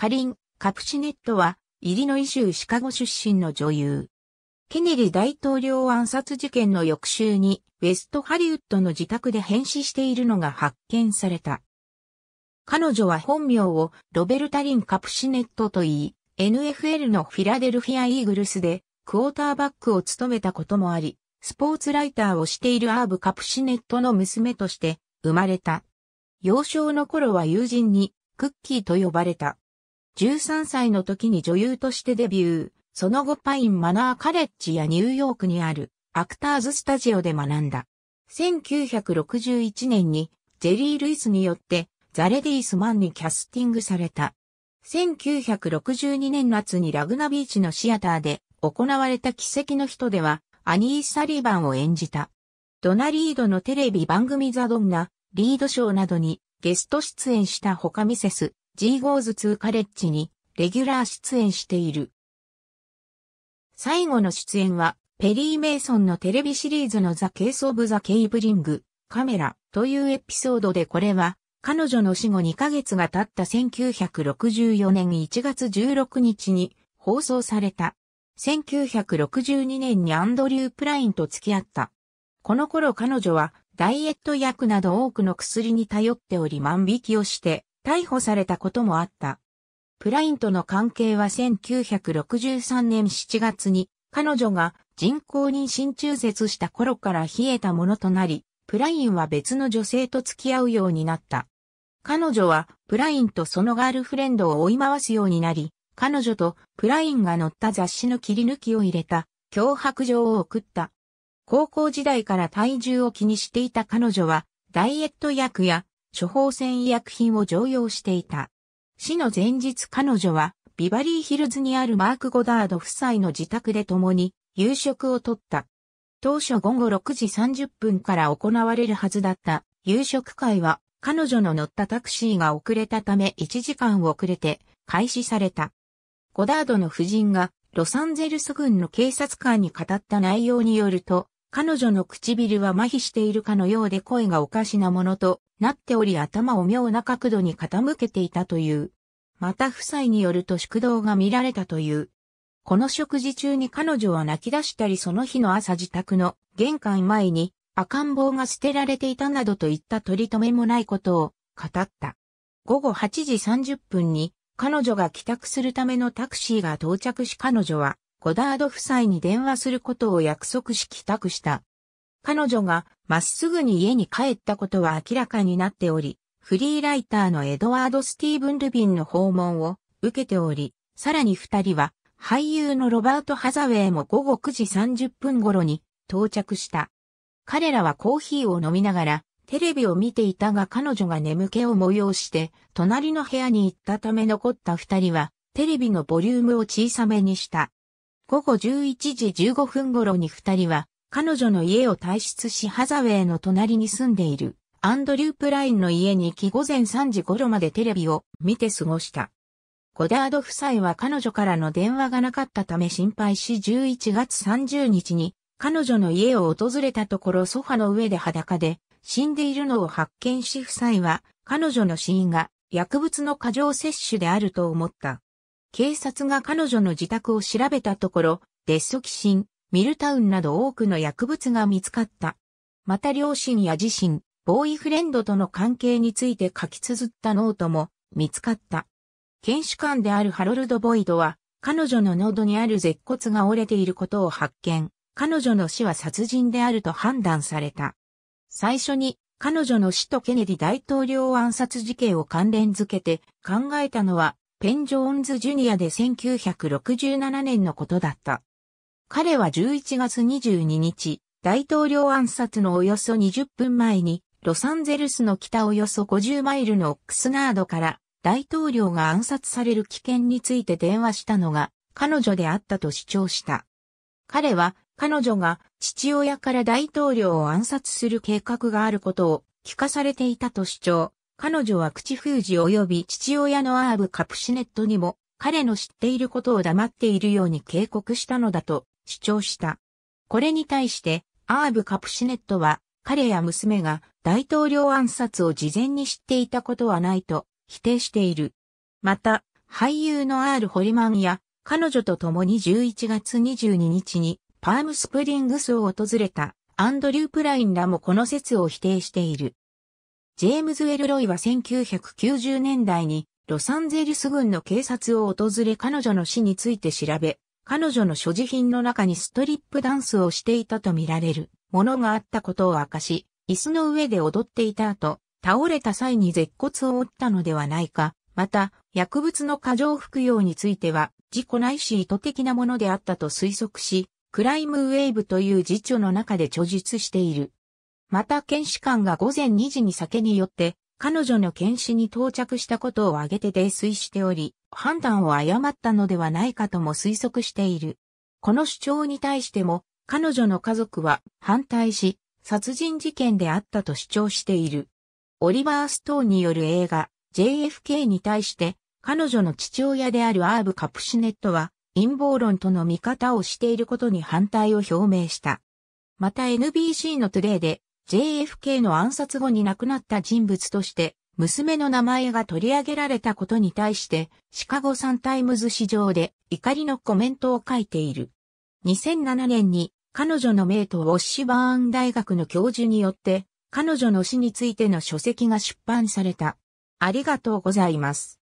カリン・カプシネットは、イリノイ州シカゴ出身の女優。ケネディ大統領暗殺事件の翌週に、ウェストハリウッドの自宅で変死しているのが発見された。彼女は本名をロベルタ・リン・カプシネットと言い、NFL のフィラデルフィア・イーグルスで、クォーターバックを務めたこともあり、スポーツライターをしているアーブ・カプシネットの娘として生まれた。幼少の頃は友人にクッキーと呼ばれた。13歳の時に女優としてデビュー、その後パインマナーカレッジやニューヨークにあるアクターズスタジオで学んだ。1961年にジェリー・ルイスによってザ・レディース・マンにキャスティングされた。1962年夏にラグナビーチのシアターで行われた奇跡の人ではアニー・サリバンを演じた。ドナリードのテレビ番組ザ・ドンナ、リードショーなどにゲスト出演した他ミセス、G ゴーズ2カレッジにレギュラー出演している。最後の出演は、ペリー・メイソンのテレビシリーズのザ・ケース・オブ・ザ・ケイブリング、カメラというエピソードでこれは、彼女の死後2ヶ月が経った1964年1月16日に放送された。1962年にアンドリュー・プラインと付き合った。この頃彼女はダイエット薬など多くの薬に頼っており万引きをして逮捕されたこともあった。プラインとの関係は1963年7月に彼女が人工妊娠中絶した頃から冷えたものとなり、プラインは別の女性と付き合うようになった。彼女はプラインとそのガールフレンドを追い回すようになり、彼女とプラインが載った雑誌の切り抜きを入れた脅迫状を送った。高校時代から体重を気にしていた彼女はダイエット薬や処方箋医薬品を常用していた。死の前日彼女は、ビバリーヒルズにあるマーク・ゴダード夫妻の自宅で共に夕食をとった。当初午後6時30分から行われるはずだった夕食会は彼女の乗ったタクシーが遅れたため1時間遅れて開始された。ゴダードの夫人がロサンゼルス軍の警察官に語った内容によると、彼女の唇は麻痺しているかのようで声がおかしなものとなっており頭を妙な角度に傾けていたという。また夫妻によると宿道が見られたという。この食事中に彼女は泣き出したりその日の朝自宅の玄関前に赤ん坊が捨てられていたなどといった取り留めもないことを語った。午後8時30分に彼女が帰宅するためのタクシーが到着し彼女はゴダード夫妻に電話することを約束し帰宅した。彼女がまっすぐに家に帰ったことは明らかになっており、フリーライターのエドワード・スティーブン・ルビンの訪問を受けており、さらに二人は俳優のロバート・ハザウェイも午後9時30分頃に到着した。彼らはコーヒーを飲みながらテレビを見ていたが彼女が眠気を催して隣の部屋に行ったため残った二人はテレビのボリュームを小さめにした。午後11時15分頃に二人は彼女の家を退出しハザウェイの隣に住んでいるアンドリュー・プラインの家に行き午前3時頃までテレビを見て過ごした。ゴダード夫妻は彼女からの電話がなかったため心配し11月30日に彼女の家を訪れたところソファの上で裸で死んでいるのを発見し夫妻は彼女の死因が薬物の過剰摂取であると思った。警察が彼女の自宅を調べたところ、デッソキシン、ミルタウンなど多くの薬物が見つかった。また両親や自身、ボーイフレンドとの関係について書き綴ったノートも見つかった。検視官であるハロルド・ボイドは、彼女の喉にある舌骨が折れていることを発見。彼女の死は殺人であると判断された。最初に彼女の死とケネディ大統領暗殺事件を関連づけて考えたのはペン・ジョーンズ・ジュニアで1967年のことだった。彼は11月22日、大統領暗殺のおよそ20分前に、ロサンゼルスの北およそ50マイルのオックスナードから、大統領が暗殺される危険について電話したのが、彼女であったと主張した。彼は、彼女が父親から大統領を暗殺する計画があることを聞かされていたと主張。彼女は口封じ及び父親のアーブ・カプシネットにも彼の知っていることを黙っているように警告したのだと主張した。これに対して、アーブ・カプシネットは、彼や娘が大統領暗殺を事前に知っていたことはないと否定している。また、俳優のアール・ホリマンや彼女と共に11月22日にパームスプリングスを訪れたアンドリュー・プラインらもこの説を否定している。ジェームズ・エルロイは1990年代にロサンゼルス軍の警察を訪れ彼女の死について調べ、彼女の所持品の中にストリップダンスをしていたとみられるものがあったことを明かし、椅子の上で踊っていた後、倒れた際に舌骨を折ったのではないか。また、薬物の過剰服用については、事故ないし意図的なものであったと推測し、クライムウェイブという辞書の中で著述している。また、検視官が午前2時に酒によって、彼女の検視に到着したことを挙げて泥酔しており、判断を誤ったのではないかとも推測している。この主張に対しても、彼女の家族は反対し、殺人事件であったと主張している。オリバー・ストーンによる映画 JFK に対して彼女の父親であるアーブ・カプシネットは陰謀論との見方をしていることに反対を表明した。また NBC のトゥデイで JFK の暗殺後に亡くなった人物として、娘の名前が取り上げられたことに対して、シカゴサンタイムズ市場で怒りのコメントを書いている。2007年に彼女の名とウォッシュバーン大学の教授によって、彼女の死についての書籍が出版された。ありがとうございます。